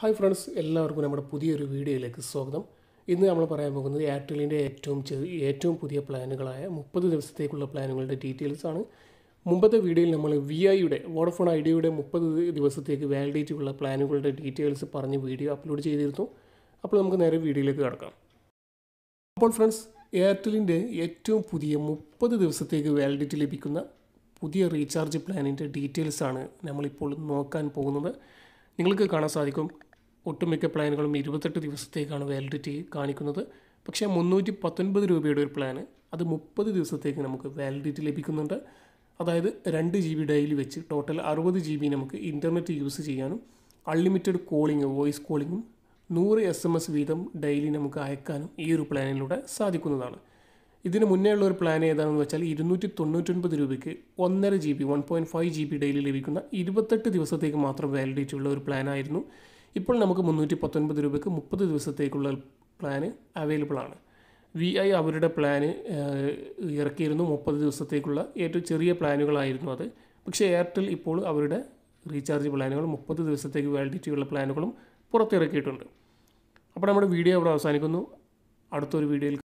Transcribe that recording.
hi friends എല്ലാവർക്കും നമ്മുടെ പുതിയൊരു വീഡിയോയിലേക്ക് സ്വാഗതം ഇന്ന് നമ്മൾ പറയാൻ പോകുന്നത് എയർടെല്ലിൻ്റെ ഏറ്റവും ഏറ്റവും പുതിയ പ്ലാനുകളായ മുപ്പത് ദിവസത്തേക്കുള്ള പ്ലാനുകളുടെ ഡീറ്റെയിൽസ് ആണ് മുമ്പത്തെ വീഡിയോയിൽ നമ്മൾ വി ഐയുടെ വോഡഫോൺ ഐഡിയയുടെ മുപ്പത് ദിവസത്തേക്ക് ഉള്ള പ്ലാനുകളുടെ ഡീറ്റെയിൽസ് പറഞ്ഞ് വീഡിയോ അപ്ലോഡ് ചെയ്തിരുന്നു അപ്പോൾ നമുക്ക് നേരെ വീഡിയോയിലേക്ക് കിടക്കാം അപ്പോൾ ഫ്രണ്ട്സ് എയർടെല്ലിൻ്റെ ഏറ്റവും പുതിയ മുപ്പത് ദിവസത്തേക്ക് വാലിഡിറ്റി ലഭിക്കുന്ന പുതിയ റീചാർജ് പ്ലാനിൻ്റെ ഡീറ്റെയിൽസാണ് നമ്മളിപ്പോൾ നോക്കാൻ പോകുന്നത് നിങ്ങൾക്ക് കാണാൻ സാധിക്കും ഒട്ടുമിക്ക പ്ലാനുകളും ഇരുപത്തെട്ട് ദിവസത്തേക്കാണ് വാലിഡിറ്റി കാണിക്കുന്നത് പക്ഷേ മുന്നൂറ്റി പത്തൊൻപത് രൂപയുടെ ഒരു പ്ലാന് അത് മുപ്പത് ദിവസത്തേക്ക് നമുക്ക് വാലിഡിറ്റി ലഭിക്കുന്നുണ്ട് അതായത് രണ്ട് ജി ബി ഡെയിലി വെച്ച് ടോട്ടൽ അറുപത് ജി ബി നമുക്ക് ഇൻ്റർനെറ്റ് യൂസ് ചെയ്യാനും അൺലിമിറ്റഡ് കോളിംഗ് വോയിസ് കോളിങ്ങും നൂറ് എസ് എം എസ് വീതം ഡെയിലി നമുക്ക് അയക്കാനും ഈ ഒരു പ്ലാനിലൂടെ സാധിക്കുന്നതാണ് ഇതിന് മുന്നേ ഉള്ള ഒരു പ്ലാൻ ഏതാണെന്ന് വെച്ചാൽ ഇരുന്നൂറ്റി തൊണ്ണൂറ്റൊൻപത് രൂപയ്ക്ക് ഒന്നര G B one point five G B daily ലഭിക്കുന്ന ഇരുപത്തെട്ട് ദിവസത്തേക്ക് മാത്രം വാലിഡിറ്റി ഉള്ള ഒരു പ്ലാനായിരുന്നു ഇപ്പോൾ നമുക്ക് മുന്നൂറ്റി പത്തൊൻപത് രൂപയ്ക്ക് മുപ്പത് ദിവസത്തേക്കുള്ള പ്ലാന് അവൈലബിൾ ആണ് വി ഐ അവരുടെ പ്ലാന് ഇറക്കിയിരുന്നു മുപ്പത് ദിവസത്തേക്കുള്ള ഏറ്റവും ചെറിയ പ്ലാനുകളായിരുന്നു അത് പക്ഷേ എയർടെൽ ഇപ്പോൾ അവരുടെ റീചാർജ് പ്ലാനുകൾ മുപ്പത് ദിവസത്തേക്ക് വാലിഡിറ്റിയുള്ള പ്ലാനുകളും പുറത്തിറക്കിയിട്ടുണ്ട് അപ്പോൾ നമ്മുടെ വീഡിയോ അവിടെ അവസാനിക്കുന്നു അടുത്തൊരു വീഡിയോയിൽ